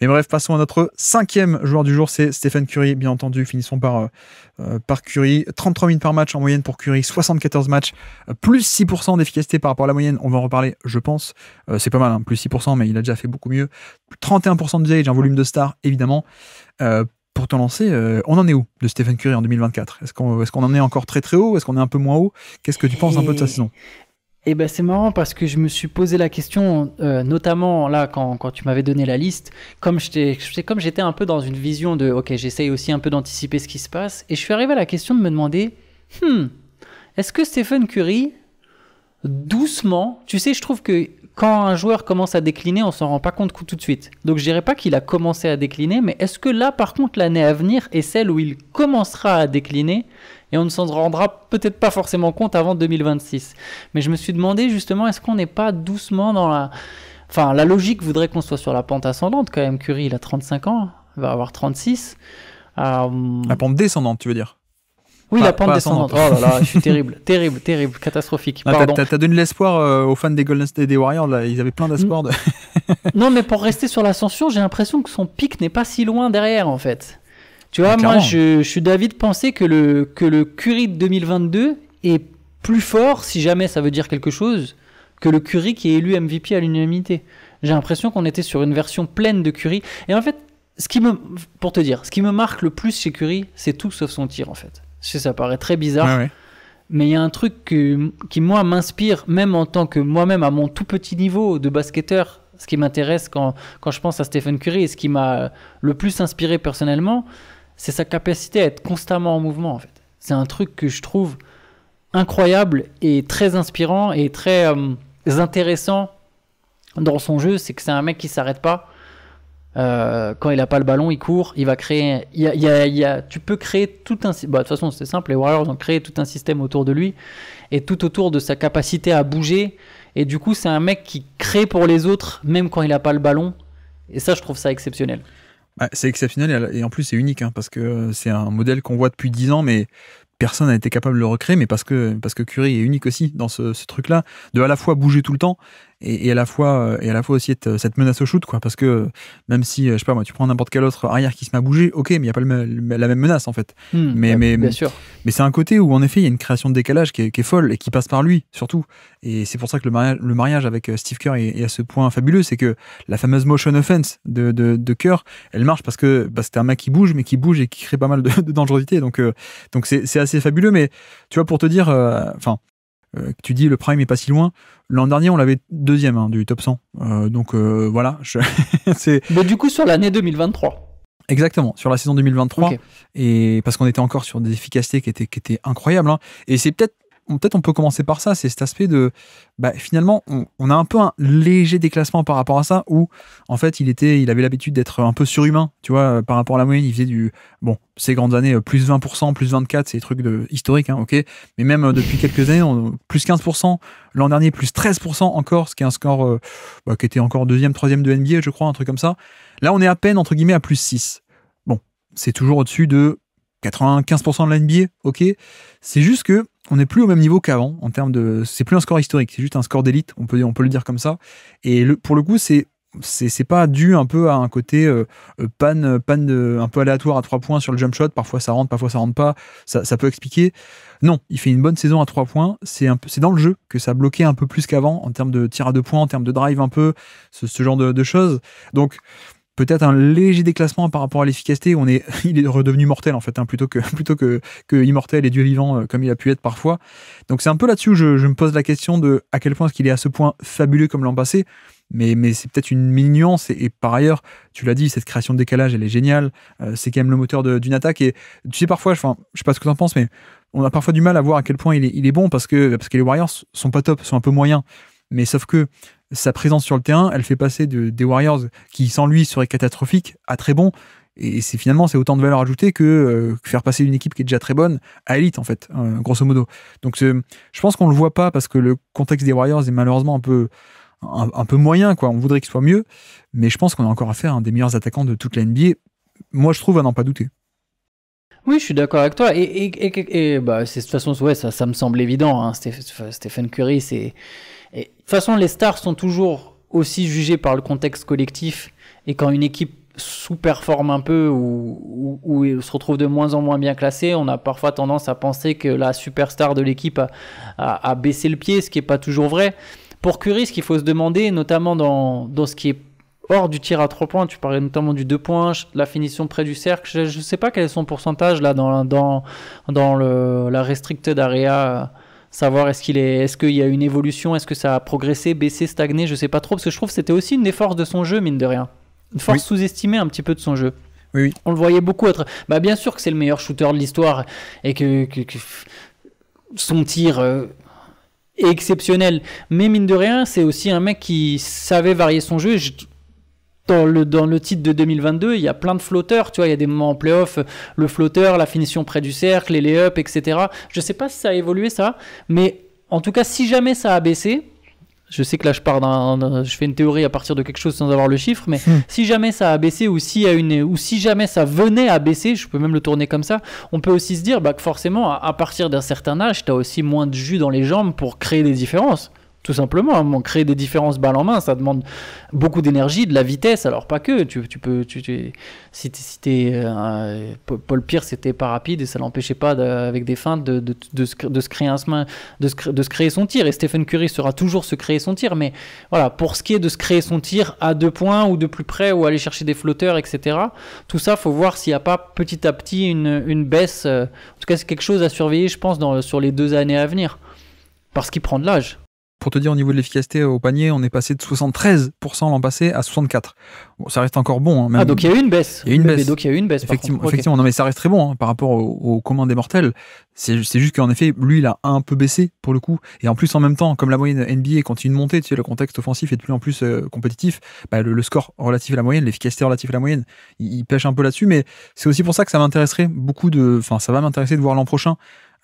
Mais bref, passons à notre cinquième joueur du jour, c'est Stephen Curry, bien entendu. Finissons par, euh, euh, par Curry. 33 minutes par match en moyenne pour Curry, 74 matchs, euh, plus 6% d'efficacité par rapport à la moyenne. On va en reparler, je pense. c'est pas mal, hein, plus 6%, mais il a déjà fait beaucoup mieux. 31% de d'usage, un volume de star, évidemment. pour te lancer, on en est où de Stephen Curry en 2024 Est-ce qu'on est qu'on en est encore très très haut Est-ce qu'on est un peu moins haut Qu'est-ce que tu penses un peu de sa saison et eh ben c'est marrant parce que je me suis posé la question, euh, notamment là quand, tu m'avais donné la liste, comme j'étais comme j'étais un peu dans une vision de ok j'essaye aussi un peu d'anticiper ce qui se passe et je suis arrivé à la question de me demander hmm, est-ce que Stephen Curry doucement, tu sais je trouve que quand un joueur commence à décliner on s'en rend pas compte tout de suite donc je dirais pas qu'il a commencé à décliner mais est-ce que là par contre l'année à venir est celle où il commencera à décliner et on ne s'en rendra peut-être pas forcément compte avant 2026. Mais je me suis demandé justement, est-ce qu'on n'est pas doucement dans la... Enfin, la logique voudrait qu'on soit sur la pente ascendante quand même. Curry, il a 35 ans, il va avoir 36. Euh, la pente descendante, tu veux dire oui, la pente descendante. Oh là là, je suis terrible, terrible, terrible, catastrophique. Ah, tu T'as donné de l'espoir euh, aux fans des Golden State des Warriors, là. ils avaient plein d'espoir. non, mais pour rester sur l'ascension, j'ai l'impression que son pic n'est pas si loin derrière, en fait. Tu vois, moi, je, suis d'avis de penser que le, que le Curry de 2022 est plus fort, si jamais ça veut dire quelque chose, que le Curry qui est élu MVP à l'unanimité. J'ai l'impression qu'on était sur une version pleine de Curry. Et en fait, ce qui me, pour te dire, ce qui me marque le plus chez Curry, c'est tout sauf son tir, en fait. ça paraît très bizarre. Mais il y a un truc qui, moi, m'inspire, même en tant que moi-même, à mon tout petit niveau de basketteur, ce qui m'intéresse quand, quand je pense à Stephen Curry et ce qui m'a le plus inspiré personnellement, c'est sa capacité à être constamment en mouvement en fait. C'est un truc que je trouve incroyable et très inspirant et très euh, intéressant dans son jeu, c'est que c'est un mec qui s'arrête pas. Euh, quand il n'a pas le ballon, il court, il va créer. tu peux créer tout un. Bah, de toute façon, c'est simple. Les Warriors ont créé tout un système autour de lui et tout autour de sa capacité à bouger. Et du coup, c'est un mec qui crée pour les autres, même quand il n'a pas le ballon. Et ça, je trouve ça exceptionnel. Bah, c'est exceptionnel et en plus c'est unique hein, parce que euh, c'est un modèle qu'on voit depuis 10 ans, mais personne n'a été capable de le recréer, mais parce que, parce que Curie est unique aussi dans ce, ce truc-là, de à la fois bouger tout le temps et, à la fois euh, et à la fois aussi euh, cette menace au shoot quoi parce que euh, même si je sais pas moi tu prends n'importe quel autre arrière qui se met à bouger ok mais il n'y a pas la même menace en fait hmm, mais, mais sûr mais c'est un côté où en effet il y a une création de décalage qui est, folle et qui passe par lui surtout et c'est pour ça que le mariage, avec Steve Kerr est, à ce point fabuleux c'est que la fameuse motion offense de, de, Kerr elle marche parce que c'est un mec qui bouge mais qui bouge et qui crée pas mal de, dangerosité donc donc c'est assez fabuleux mais tu vois pour te dire enfin euh, tu dis le prime est pas si loin. L'an dernier, on l'avait deuxième hein, du top 100. Euh, donc euh, voilà. c'est... Mais du coup, sur l'année 2023. Exactement, sur la saison 2023. Et parce qu'on était encore sur des efficacités qui étaient, qui étaient incroyables. Hein. Et c'est peut-être peut-être on peut commencer par ça, c'est cet aspect de bah, finalement on, a un peu un léger déclassement par rapport à ça où en fait il était, il avait l'habitude d'être un peu surhumain, tu vois, euh, par rapport à la moyenne, il faisait du bon ces grandes années euh, plus 20%, plus 24, c'est des trucs de historique, hein, ok, mais même euh, depuis quelques années plus 15%, l'an dernier plus 13% encore, ce qui est un score bah, qui était encore deuxième, troisième de NBA, je crois, un truc comme ça. Là on est à peine entre guillemets à plus 6. Bon, c'est toujours au-dessus de 95% de la NBA, ok. C'est juste que on n'est plus au même niveau qu'avant en termes de. C'est plus un score historique, c'est juste un score d'élite, on peut, on peut le dire comme ça. Et le, pour le coup, c'est c'est pas dû un peu à un côté euh, euh, panne, panne de, un peu aléatoire à trois points sur le jump shot. Parfois ça rentre, parfois ça rentre pas. Ça, peut expliquer. Non, il fait une bonne saison à trois points. C'est dans le jeu que ça bloquait un peu plus qu'avant en termes de tir à deux points, en termes de drive un peu, ce, genre de, de choses. Donc peut-être un léger déclassement par rapport à l'efficacité. On est, il est redevenu mortel en fait, hein, plutôt que plutôt que, que, immortel et dieu vivant euh, comme il a pu être parfois. Donc c'est un peu là-dessus je, je, me pose la question de à quel point est-ce qu'il est à ce point fabuleux comme l'an passé. Mais, mais c'est peut-être une nuance. Et, par ailleurs, tu l'as dit, cette création de décalage, elle est géniale. Euh, c'est quand même le moteur d'une attaque. Et tu sais, parfois, je, enfin, je sais pas ce que tu en penses, mais on a parfois du mal à voir à quel point il est, il est bon parce que, parce que les Warriors sont pas top, sont un peu moyens. Mais sauf que sa présence sur le terrain, elle fait passer des Warriors qui sans lui seraient catastrophiques à très bons. Et c'est finalement c'est autant de valeur ajoutée que, euh, faire passer une équipe qui est déjà très bonne à élite en fait, hein, grosso modo. Donc je pense qu'on le voit pas parce que le contexte des Warriors est malheureusement un peu un, peu moyen quoi. On voudrait qu'il soit mieux, mais je pense qu'on a encore affaire à un des meilleurs attaquants de toute la NBA. Moi je trouve à n'en pas douter. Oui, je suis d'accord avec toi. Et, et, bah, c'est de toute façon, ouais, ça, ça me semble évident. Hein. Stephen Curry, c'est. De toute façon, les stars sont toujours aussi jugées par le contexte collectif. Et quand une équipe sous-performe un peu ou, ou, se retrouve de moins en moins bien classée on a parfois tendance à penser que la superstar de l'équipe a, a, baissé le pied, ce qui n'est pas toujours vrai. Pour Curry, ce qu'il faut se demander, notamment dans, dans ce qui est hors du tir à 3 points. Tu parlais notamment du 2 points, la finition près du cercle. Je ne sais pas quel est son pourcentage là dans, dans, dans le, la restricted area. Euh, savoir est-ce qu'il est, est-ce qu'il y a une évolution, est-ce que ça a progressé, baissé, stagné, je ne sais pas trop, parce que je trouve que c'était aussi une des forces de son jeu, mine de rien. Une force sous-estimée un petit peu de son jeu. Oui, On le voyait beaucoup être. Bah, bien sûr que c'est le meilleur shooter de l'histoire et que, son tir. Euh, est exceptionnel. Mais mine de rien, c'est aussi un mec qui savait varier son jeu dans le, dans le titre de 2022, il y a plein de flotteurs, tu vois, il y a des moments en playoff, le flotteur, la finition près du cercle, les lay-ups, etc. Je ne sais pas si ça a évolué ça, mais en tout cas, si jamais ça a baissé, je sais que là je pars d'un, je fais une théorie à partir de quelque chose sans avoir le chiffre, mais hmm. si jamais ça a baissé ou si, une, ou si jamais ça venait à baisser, je peux même le tourner comme ça, on peut aussi se dire bah, que forcément à partir d'un certain âge, tu as aussi moins de jus dans les jambes pour créer des différences. Tout simplement, créer des différences balle en main, ça demande beaucoup d'énergie, de la vitesse. Alors pas que, tu, tu peux, tu, si t'es, euh, Paul Pierce c'était pas rapide et ça l'empêchait pas avec des feintes de, de, se, créer un de se, créer son tir. Et Stephen Curry sera toujours se créer son tir, mais voilà, pour ce qui est de se créer son tir à deux points ou de plus près ou aller chercher des flotteurs, etc. Tout ça, faut voir s'il n'y a pas petit à petit une, baisse. Euh, en tout cas, c'est quelque chose à surveiller, je pense, dans, sur les deux années à venir, parce qu'il prend de l'âge. Pour te dire, au niveau de l'efficacité au panier, on est passé de 73% l'an passé à 64%. ça reste encore bon. Hein, ah, donc il y a eu une baisse. Il y a une baisse. a une baisse. Effectivement, effectivement. non, mais ça reste très bon hein, par rapport au, au commun des mortels. C'est juste qu'en effet, lui, il a un peu baissé pour le coup. Et en plus, en même temps, comme la moyenne NBA continue de monter, tu sais, le contexte offensif est de plus en plus euh, compétitif, bah, le, score relatif à la moyenne, l'efficacité relative à la moyenne, il, pêche un peu là-dessus. Mais c'est aussi pour ça que ça m'intéresserait beaucoup de. Enfin, ça va m'intéresser de voir l'an prochain.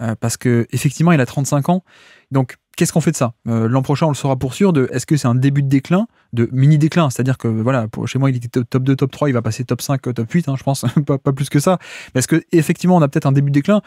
Euh, parce que effectivement, il a 35 ans. Donc, qu'est-ce qu'on fait de ça euh, L'an prochain, on le saura pour sûr. De est-ce que c'est un début de déclin, de mini déclin, c'est-à-dire que voilà, pour, chez moi, il était top, 2, top 3, il va passer top 5, top 8, hein, je pense, pas, plus que ça. Est-ce que effectivement, on a peut-être un début de déclin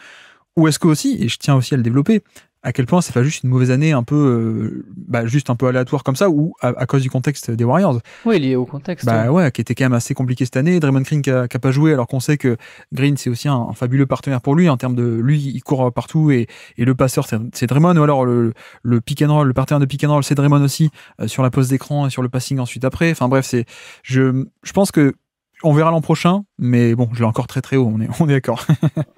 ou est-ce que aussi, et je tiens aussi à le développer, à quel point c'est pas juste une mauvaise année un peu, euh, bah, juste un peu aléatoire comme ça, ou à, cause du contexte des Warriors. Oui, lié au contexte. Bah ouais, qui était quand même assez compliqué cette année. Draymond Green qui a, pas joué, alors qu'on sait que Green c'est aussi un, fabuleux partenaire pour lui en termes de lui, il court partout et, et le passeur c'est Draymond, ou alors le, le pick and roll, le partenaire de pick and roll c'est Draymond aussi euh, sur la pose d'écran et sur le passing ensuite après. Enfin bref, c'est je je pense que on verra l'an prochain, mais bon, je l'ai encore très très haut, on est, on d'accord.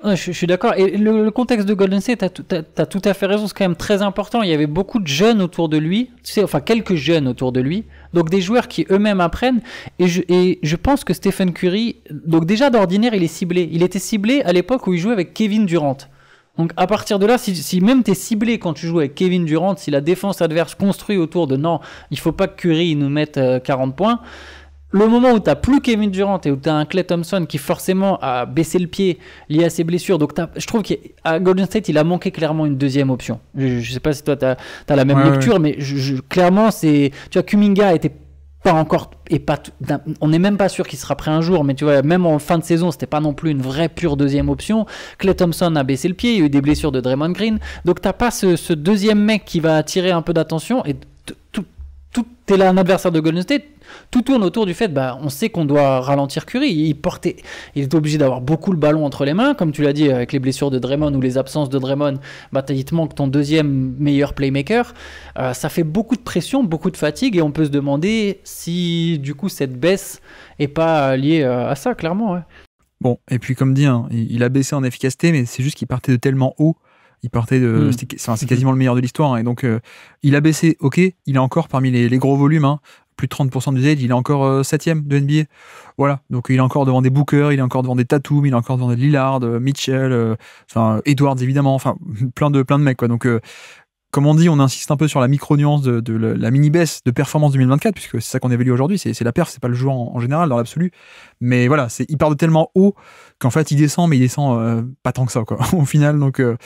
je, suis d'accord. Et le, contexte de Golden State, tu as, tout à fait raison, c'est quand même très important. Il y avait beaucoup de jeunes autour de lui, tu sais, enfin quelques jeunes autour de lui, donc des joueurs qui eux-mêmes apprennent. Et je, et je pense que Stephen Curry, donc déjà d'ordinaire, il est ciblé. Il était ciblé à l'époque où il jouait avec Kevin Durant. Donc à partir de là, si, même tu es ciblé quand tu joues avec Kevin Durant, si la défense adverse construit autour de non, il faut pas que Curry nous mette 40 euh, points, le moment où tu n'as plus Kevin Durant et où tu as un Clay Thompson qui forcément a baissé le pied lié à ses blessures, donc je trouve qu'à Golden State, il a manqué clairement une deuxième option. Je ne sais pas si toi, tu as, la même lecture, mais clairement, c'est. Tu vois, Kuminga était pas encore et pas on n'est même pas sûr qu'il sera prêt un jour mais tu vois même en fin de saison c'était pas non plus une vraie pure deuxième option Clay Thompson a baissé le pied il y a eu des blessures de Draymond Green donc t'as pas ce, deuxième mec qui va attirer un peu d'attention et tout es là un adversaire de Golden State tout tourne autour du fait, bah, on sait qu'on doit ralentir Curry. Il portait, il est obligé d'avoir beaucoup le ballon entre les mains, comme tu l'as dit euh, avec les blessures de Draymond ou les absences de Draymond. Bah, il te manque ton deuxième meilleur playmaker. Euh, ça fait beaucoup de pression, beaucoup de fatigue, et on peut se demander si du coup cette baisse est pas liée euh, à ça, clairement. Bon, et puis comme dit, hein, il a baissé en efficacité, mais c'est juste qu'il partait de tellement haut il partait de. Hmm. c'est hmm. quasiment le meilleur de l'histoire. Hein, et donc, euh, il a baissé, ok, il est encore parmi les, gros volumes, hein. plus de 30% du Z, il est encore 7ème euh, de NBA. Voilà, donc il est encore devant des Booker, il est encore devant des Tatum, il est encore devant des Lillard, euh, Mitchell, enfin, Edwards évidemment, enfin, plein de, plein de mecs, quoi. Donc, comme on dit, on insiste un peu sur la micro-nuance de, la mini-baisse de performance 2024, puisque c'est ça qu'on évalue aujourd'hui, c'est la perf, c'est pas le joueur en, général, dans l'absolu. Mais voilà, il part de tellement haut qu'en fait, il descend, mais il descend euh, pas tant que ça, quoi, au final. Donc, euh,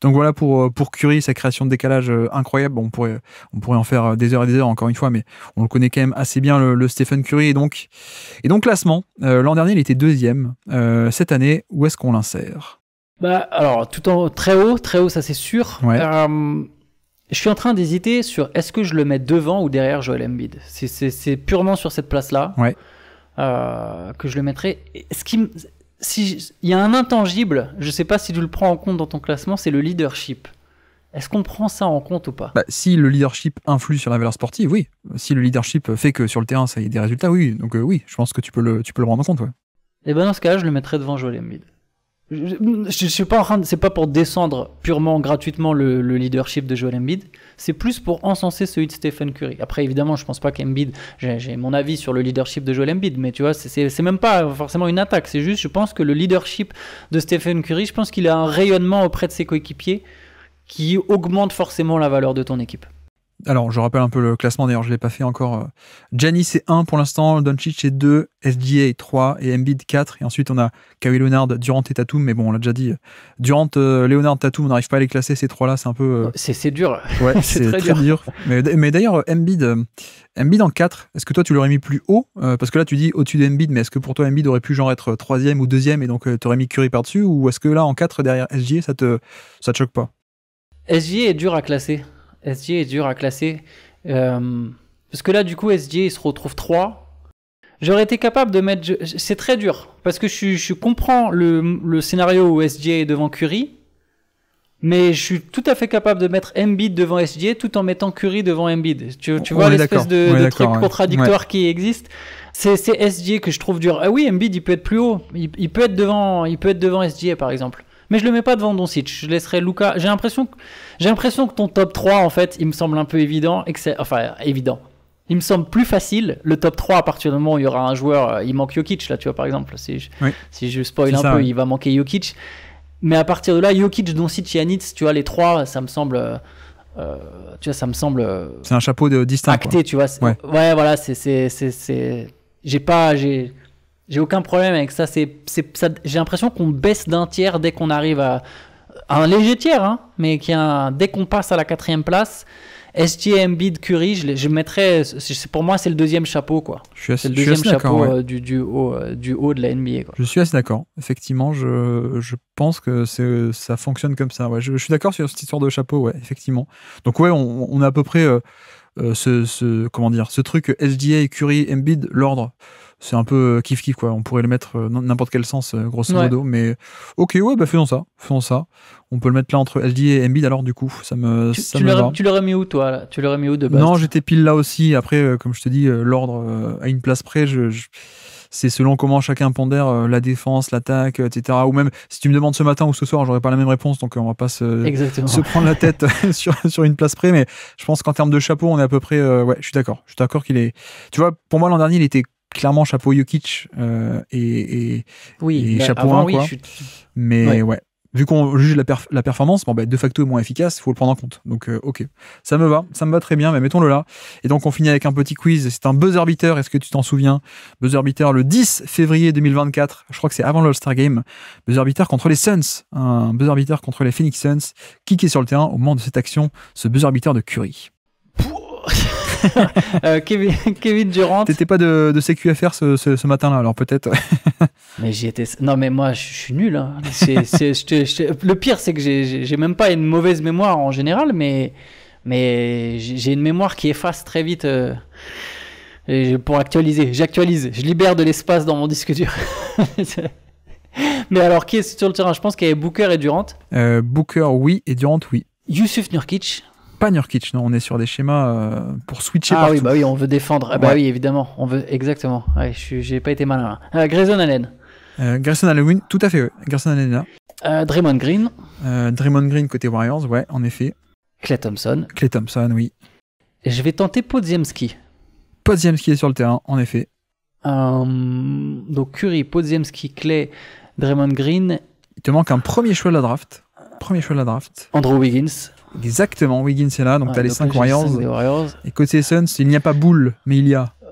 donc voilà pour, euh, pour Curie, sa création de décalage incroyable. on, pourrait, on pourrait en faire des heures et des heures, encore une fois, mais on le connaît quand même assez bien, le, Stephen Curie. Et donc, et donc classement, l'an dernier, il était deuxième. cette année, où est-ce qu'on l'insère bah, alors, tout en très haut, très haut, ça c'est sûr. Ouais. Je suis en train d'hésiter sur est-ce que je le mets devant ou derrière Joel Embiid. C'est purement sur cette place-là euh, que je le mettrai. Ce qui, il y a un intangible, je ne sais pas si tu le prends en compte dans ton classement, c'est le leadership. Est-ce qu'on prend ça en compte ou pas bah, Si le leadership influe sur la valeur sportive, oui. Si le leadership fait que sur le terrain, ça y des résultats, oui. Donc euh, oui, je pense que tu peux le, tu peux le prendre en compte. Et eh ben dans ce cas, je le mettrai devant Joel Embiid je, je suis pas en train, c'est pas pour descendre purement gratuitement le, leadership de Joel Embiid. C'est plus pour encenser celui de Stephen Curry. Après, évidemment, je pense pas qu'Embiid. J'ai mon avis sur le leadership de Joel Embiid, mais tu vois, c'est même pas forcément une attaque. C'est juste, je pense que le leadership de Stephen Curry, je pense qu'il a un rayonnement auprès de ses coéquipiers qui augmente forcément la valeur de ton équipe alors, je rappelle un peu le classement, d'ailleurs, je ne l'ai pas fait encore. Euh. Gianni, c'est 1 pour l'instant, Doncic c'est 2, SGA 3 et Embiid 4. Et ensuite, on a Kawhi Leonard, Durant et Tatum. Mais bon, on l'a déjà dit. Euh, Durant, euh, Leonard, Tatum, on n'arrive pas à les classer, ces trois-là, c'est un peu. C'est dur. Ouais, c'est très, dur. Mais, d'ailleurs, Embiid, Embiid en 4, est-ce que toi, tu l'aurais mis plus haut Parce que là, tu dis au-dessus de d'Embiid, mais est-ce que pour toi, Embiid aurait pu genre être 3 ou 2 et donc tu aurais mis Curry par-dessus Ou est-ce que là, en 4, derrière SGA, ça te, ça te choque pas SGA est dur à classer. SJ est dur à classer. Euh, parce que là, du coup, SJ, il se retrouve 3. J'aurais été capable de mettre. C'est très dur. Parce que je, je comprends le, le, scénario où SJ est devant Curry. Mais je suis tout à fait capable de mettre Embiid devant SJ tout en mettant Curry devant Embiid. Tu, tu vois l'espèce de, truc contradictoire qui existe. C'est SJ que je trouve dur. Ah oui, Embiid, il peut être plus haut. Il, peut être devant, il peut être devant SJ, par exemple. Mais je le mets pas devant Doncic. Je laisserai Luca. J'ai l'impression que j'ai l'impression que ton top 3 en fait, il me semble un peu évident et que c'est enfin évident. Il me semble plus facile le top 3 à partir du moment où il y aura un joueur, euh, il manque Jokic là, tu vois par exemple, si je, si je spoil un peu, il va manquer Jokic. Mais à partir de là, Jokic, Doncic, Yannis, tu vois les trois, ça me semble euh, euh, tu vois, ça me semble. C'est un chapeau de distinct. Acté, tu vois. Ouais. voilà, c'est, j'ai pas, j'ai, j'ai aucun problème avec ça. C'est, j'ai l'impression qu'on baisse d'un tiers dès qu'on arrive à, un léger tiers, hein, mais qui dès qu'on passe à la quatrième place. STM, de Curry, je, mettrais, pour moi, c'est le deuxième chapeau, quoi. Je suis assez, le du, haut, euh, du haut de la NBA. Je suis assez d'accord. Effectivement, je, je, pense que ça fonctionne comme ça. Ouais, je, suis d'accord sur cette histoire de chapeau, ouais, effectivement. Donc, ouais, on, on a à peu près. Euh, euh, ce, ce, comment dire, ce truc SDA, Curie, Embiid, l'ordre, c'est un peu euh, kiff kiff quoi. On pourrait le mettre euh, n'importe quel sens, grosso modo. Mais ok, ouais, bah faisons ça, faisons ça. On peut le mettre là entre SDA et Embiid. Alors du coup, ça me, tu, tu l'aurais mis où toi Tu l'aurais mis de base Non, j'étais pile là aussi. Après, comme je te dis, l'ordre à une place près. je c'est selon comment chacun pondère euh, la défense, l'attaque, etc. Ou même si tu me demandes ce matin ou ce soir, j'aurais pas la même réponse, donc euh, on va pas se, prendre la tête sur, une place près. Mais je pense qu'en termes de chapeau, on est à peu près. Euh, ouais, je suis d'accord. Je suis d'accord qu'il est. Tu vois, pour moi l'an dernier, il était clairement chapeau Jokic et, oui, bah, chapeau 1, quoi. Mais ouais vu qu'on juge la, performance, bon, bah, de facto est moins efficace, faut le prendre en compte. Donc, euh, ok, ça me va, ça me va très bien, mais mettons-le là. Et donc, on finit avec un petit quiz. C'est un buzzer beater, est-ce que tu t'en souviens Buzzer beater le 10 février 2024, je crois que c'est avant l'All-Star Game. Buzzer beater contre les Suns, un buzzer beater contre les Phoenix Suns. Qui est sur le terrain au moment de cette action, ce buzzer beater de Curry Euh, Kevin, Durant. T'étais pas de, de CQFR ce, matin-là, alors peut-être. mais j'y Non, mais moi, je suis nul. Hein. Le pire, c'est que j'ai même pas une mauvaise mémoire en général, mais, j'ai une mémoire qui efface très vite. Euh, pour actualiser, j'actualise, je libère de l'espace dans mon disque dur. mais alors, qui est sur le terrain Je pense qu'il y avait Booker et Durant. Euh, Booker, oui, et Durant, oui. Yusuf Nurkic, pas Nurkic, non, on est sur des schémas euh, pour switcher. Ah oui, bah oui, on veut défendre. Ah bah oui, évidemment, on veut exactement. Je j'ai pas été malin. Euh, Grayson Allen. Euh, Grayson Allen, tout à fait. Grayson Allen là. Draymond Green. Draymond Green côté Warriors, ouais, en effet. Clay Thompson. Clay Thompson, oui. je vais tenter Podziemski. Podziemski est sur le terrain, en effet. donc Curry, Podziemski, Clay, Draymond Green. Il te manque un premier choix de la draft. Premier choix de la draft. Andrew Wiggins. Exactement, Wiggins est là, donc tu t'as les 5 Warriors. Et côté Suns, il n'y a pas Bull, mais il y a. Euh,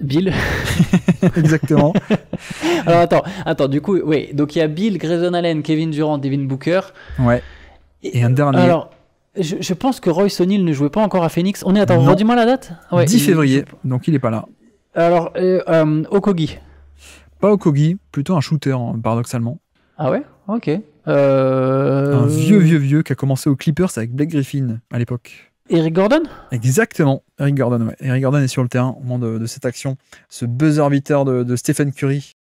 Bill. Exactement. Alors attends, attends, du coup, oui, donc il y a Bill, Grayson Allen, Kevin Durant, Devin Booker. Ouais. Et, un dernier. Alors, je, pense que Royce O'Neill ne jouait pas encore à Phoenix. On est, attends, redis-moi la date 10 février, donc il n'est pas là. Alors, euh, euh, Okogi. Pas Okogi, plutôt un shooter, hein, paradoxalement. Ah ouais Ok. Euh, Un vieux, vieux, vieux qui a commencé au Clippers avec Blake Griffin à l'époque. Eric Gordon Exactement. Eric Gordon, Eric Gordon est sur le terrain au moment de, cette action. Ce buzzer beater de, de Stephen Curry